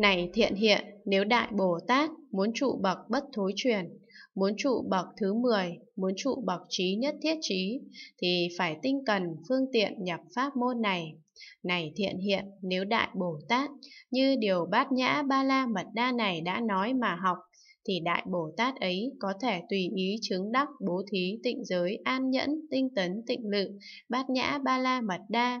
Này thiện hiện, nếu Đại Bồ Tát muốn trụ bậc bất thối truyền, muốn trụ bậc thứ 10, muốn trụ bậc trí nhất thiết trí, thì phải tinh cần phương tiện nhập pháp môn này. Này thiện hiện, nếu Đại Bồ Tát, như điều bát nhã ba la mật đa này đã nói mà học, thì Đại Bồ Tát ấy có thể tùy ý chứng đắc bố thí tịnh giới an nhẫn, tinh tấn, tịnh lự, bát nhã ba la mật đa,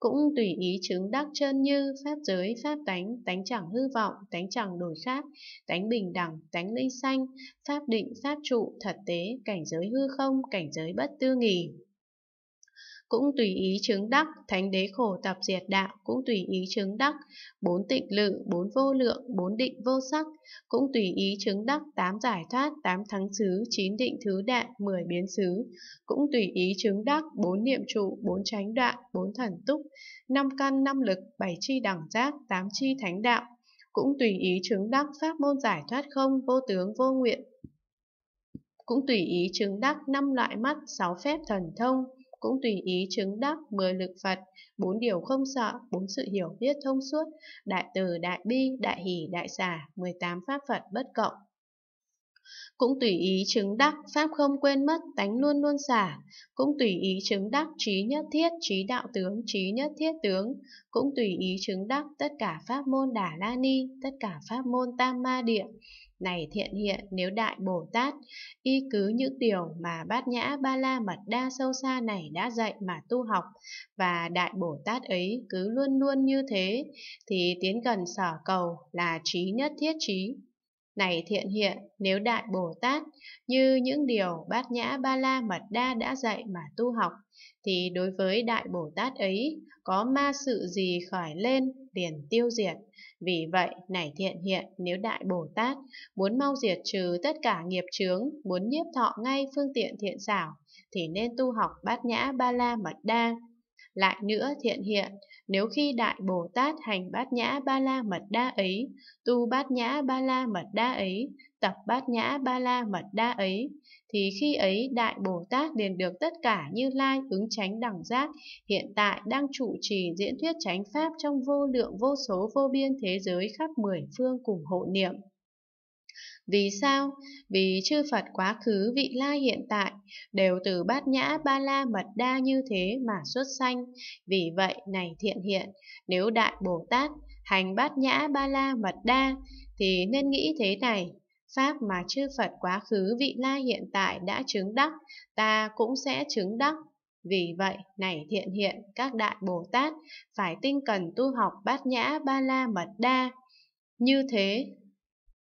cũng tùy ý chứng đắc chân như pháp giới pháp tánh tánh chẳng hư vọng tánh chẳng đổi khác tánh bình đẳng tánh linh sanh pháp định pháp trụ thật tế cảnh giới hư không cảnh giới bất tư nghỉ cũng tùy ý chứng đắc, thánh đế khổ tập diệt đạo cũng tùy ý chứng đắc, bốn tịnh lự, bốn vô lượng, bốn định vô sắc cũng tùy ý chứng đắc, tám giải thoát, tám thắng xứ, chín định thứ đại, mười biến xứ cũng tùy ý chứng đắc, bốn niệm trụ, bốn chánh đoạn, bốn thần túc, năm căn năm lực, bảy chi đẳng giác, tám chi thánh đạo cũng tùy ý chứng đắc pháp môn giải thoát không vô tướng vô nguyện cũng tùy ý chứng đắc năm loại mắt, sáu phép thần thông, cũng tùy ý chứng đắc mười lực Phật, bốn điều không sợ, bốn sự hiểu biết thông suốt, đại từ, đại bi, đại hỷ, đại xả, 18 pháp Phật bất cộng. Cũng tùy ý chứng đắc, pháp không quên mất, tánh luôn luôn xả. Cũng tùy ý chứng đắc, trí nhất thiết, trí đạo tướng, trí nhất thiết tướng. Cũng tùy ý chứng đắc, tất cả pháp môn đà la ni, tất cả pháp môn tam ma địa. Này thiện hiện nếu Đại Bồ Tát, y cứ những điều mà Bát Nhã Ba La Mật Đa sâu xa này đã dạy mà tu học, và Đại Bồ Tát ấy cứ luôn luôn như thế, thì tiến gần sở cầu là trí nhất thiết trí, này thiện hiện, nếu Đại Bồ Tát như những điều Bát Nhã Ba La Mật Đa đã dạy mà tu học, thì đối với Đại Bồ Tát ấy có ma sự gì khởi lên liền tiêu diệt. Vì vậy, này thiện hiện, nếu Đại Bồ Tát muốn mau diệt trừ tất cả nghiệp chướng, muốn nhiếp thọ ngay phương tiện thiện xảo, thì nên tu học Bát Nhã Ba La Mật Đa. Lại nữa thiện hiện, nếu khi Đại Bồ Tát hành bát nhã ba la mật đa ấy, tu bát nhã ba la mật đa ấy, tập bát nhã ba la mật đa ấy, thì khi ấy Đại Bồ Tát liền được tất cả như lai ứng tránh đẳng giác, hiện tại đang trụ trì diễn thuyết chánh pháp trong vô lượng vô số vô biên thế giới khắp mười phương cùng hộ niệm. Vì sao? Vì chư Phật quá khứ vị la hiện tại đều từ bát nhã ba la mật đa như thế mà xuất sanh. Vì vậy này thiện hiện, nếu Đại Bồ Tát hành bát nhã ba la mật đa thì nên nghĩ thế này. Pháp mà chư Phật quá khứ vị la hiện tại đã chứng đắc, ta cũng sẽ chứng đắc. Vì vậy, này thiện hiện, các đại Bồ Tát phải tinh cần tu học bát nhã ba la mật đa. Như thế,